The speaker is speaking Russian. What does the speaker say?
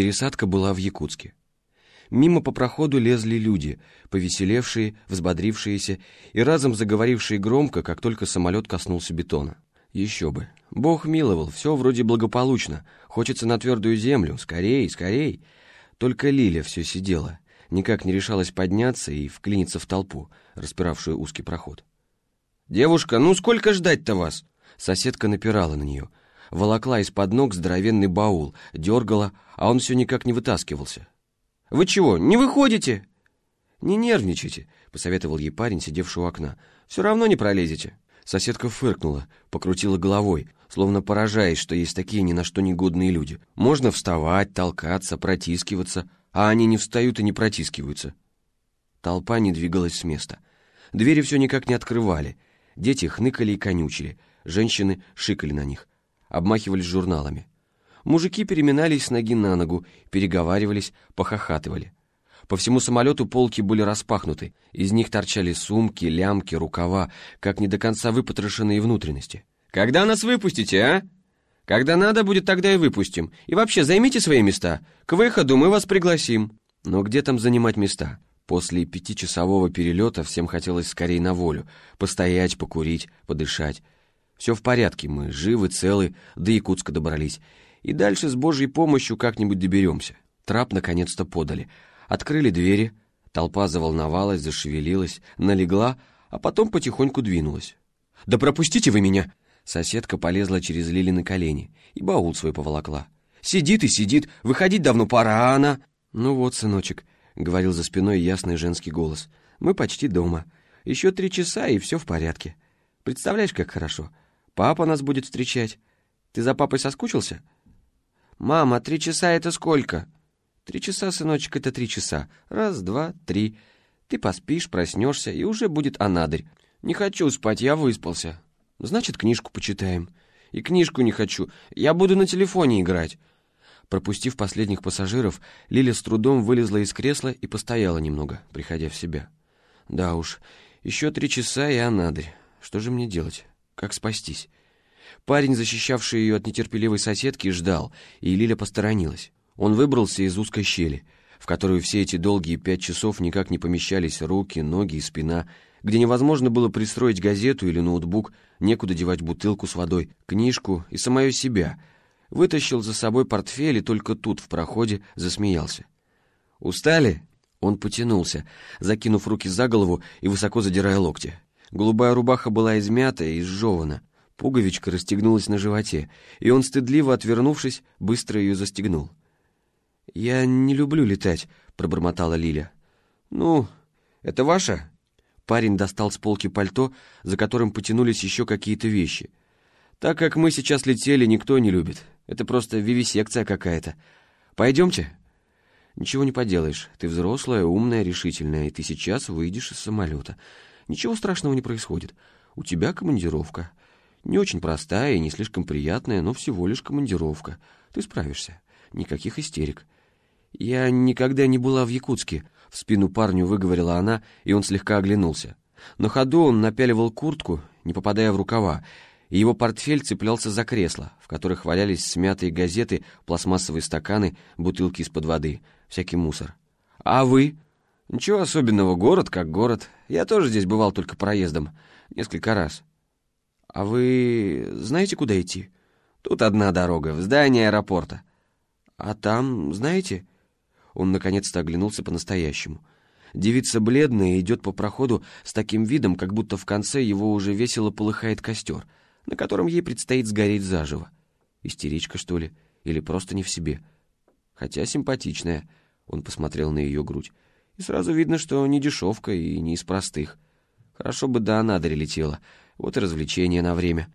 Пересадка была в Якутске. Мимо по проходу лезли люди, повеселевшие, взбодрившиеся и разом заговорившие громко, как только самолет коснулся бетона. Еще бы. Бог миловал, все вроде благополучно. Хочется на твердую землю, скорей, скорей. Только Лиля все сидела, никак не решалась подняться и вклиниться в толпу, распиравшую узкий проход. «Девушка, ну сколько ждать-то вас?» Соседка напирала на нее — волокла из-под ног здоровенный баул, дергала, а он все никак не вытаскивался. «Вы чего, не выходите?» «Не нервничайте», — посоветовал ей парень, сидевший у окна. «Все равно не пролезете». Соседка фыркнула, покрутила головой, словно поражаясь, что есть такие ни на что негодные люди. Можно вставать, толкаться, протискиваться, а они не встают и не протискиваются. Толпа не двигалась с места. Двери все никак не открывали. Дети хныкали и конючили, женщины шикали на них обмахивались журналами. Мужики переминались с ноги на ногу, переговаривались, похохатывали. По всему самолету полки были распахнуты, из них торчали сумки, лямки, рукава, как не до конца выпотрошенные внутренности. «Когда нас выпустите, а? Когда надо будет, тогда и выпустим. И вообще, займите свои места. К выходу мы вас пригласим». Но где там занимать места? После пятичасового перелета всем хотелось скорее на волю, постоять, покурить, подышать. Все в порядке, мы живы, целы, до Якутска добрались. И дальше с Божьей помощью как-нибудь доберемся. Трап наконец-то подали. Открыли двери, толпа заволновалась, зашевелилась, налегла, а потом потихоньку двинулась. «Да пропустите вы меня!» Соседка полезла через Лили на колени и баул свой поволокла. «Сидит и сидит, выходить давно пора, а она...» «Ну вот, сыночек», — говорил за спиной ясный женский голос, — «мы почти дома. Еще три часа, и все в порядке. Представляешь, как хорошо. Папа нас будет встречать. Ты за папой соскучился?» «Мама, три часа — это сколько?» «Три часа, сыночек, это три часа. Раз, два, три. Ты поспишь, проснешься, и уже будет анадырь. Не хочу спать, я выспался. Значит, книжку почитаем. И книжку не хочу. Я буду на телефоне играть». Пропустив последних пассажиров, Лиля с трудом вылезла из кресла и постояла немного, приходя в себя. «Да уж, еще три часа и анадырь. Что же мне делать?» Как спастись? Парень, защищавший ее от нетерпеливой соседки, ждал, и Лиля посторонилась. Он выбрался из узкой щели, в которую все эти долгие пять часов никак не помещались руки, ноги и спина, где невозможно было пристроить газету или ноутбук, некуда девать бутылку с водой, книжку и самое себя. Вытащил за собой портфель и только тут в проходе засмеялся. «Устали?» Он потянулся, закинув руки за голову и высоко задирая локти. Голубая рубаха была измята и изжевана. Пуговичка расстегнулась на животе, и он, стыдливо отвернувшись, быстро ее застегнул. «Я не люблю летать», — пробормотала Лиля. «Ну, это ваша?» Парень достал с полки пальто, за которым потянулись еще какие-то вещи. «Так как мы сейчас летели, никто не любит. Это просто вивисекция какая-то. Пойдемте?» «Ничего не поделаешь. Ты взрослая, умная, решительная, и ты сейчас выйдешь из самолета. Ничего страшного не происходит. У тебя командировка. Не очень простая и не слишком приятная, но всего лишь командировка. Ты справишься. Никаких истерик. Я никогда не была в Якутске, в спину парню выговорила она, и он слегка оглянулся. На ходу он напяливал куртку, не попадая в рукава, и его портфель цеплялся за кресло, в которых валялись смятые газеты, пластмассовые стаканы, бутылки из-под воды, всякий мусор. «А вы?» Ничего особенного, город как город. Я тоже здесь бывал только проездом, несколько раз. А вы знаете, куда идти? Тут одна дорога, в здание аэропорта. А там, знаете... Он наконец-то оглянулся по-настоящему. Девица бледная идет по проходу с таким видом, как будто в конце его уже весело полыхает костер, на котором ей предстоит сгореть заживо. Истеричка, что ли? Или просто не в себе? Хотя симпатичная. Он посмотрел на ее грудь. И сразу видно, что не дешевка и не из простых. Хорошо бы до Анадыря летела. Вот и развлечение на время.